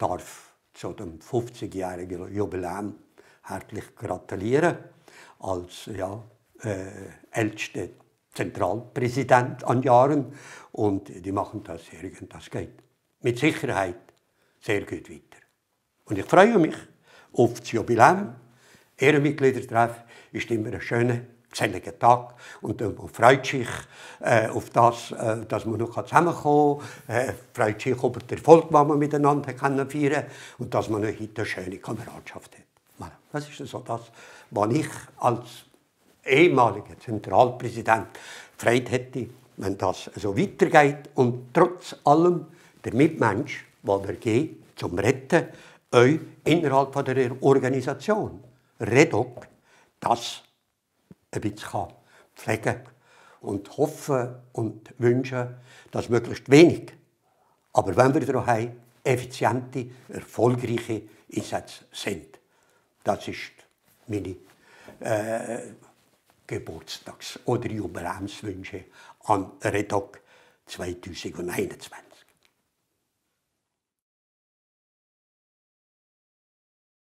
darf zu dem 50-jährigen Jubiläum herzlich gratulieren als ja, äh, ältester Zentralpräsident an Jahren und die machen das sehr gut. Das geht mit Sicherheit sehr gut weiter. Und ich freue mich auf das Jubiläum. Ehrenmitgliedertreffen ist immer eine schöne zähligen Tag und man freut sich äh, auf das, äh, dass man noch zusammenkommen kann, äh, freut sich über den Erfolg, den man miteinander können feiern kann und dass man heute eine schöne Kameradschaft hat. Das ist so das, was ich als ehemaliger Zentralpräsident gefreut hätte, wenn das so weitergeht und trotz allem der Mitmensch, den er geht, zum Retten, euch innerhalb der Organisation, Redoc, das ein bisschen pflegen kann. Und hoffen und wünschen, dass möglichst wenig, aber wenn wir daran haben, effiziente, erfolgreiche Einsätze sind. Das ist meine äh, Geburtstags- oder Jubiläumswünsche an Redoc 2021.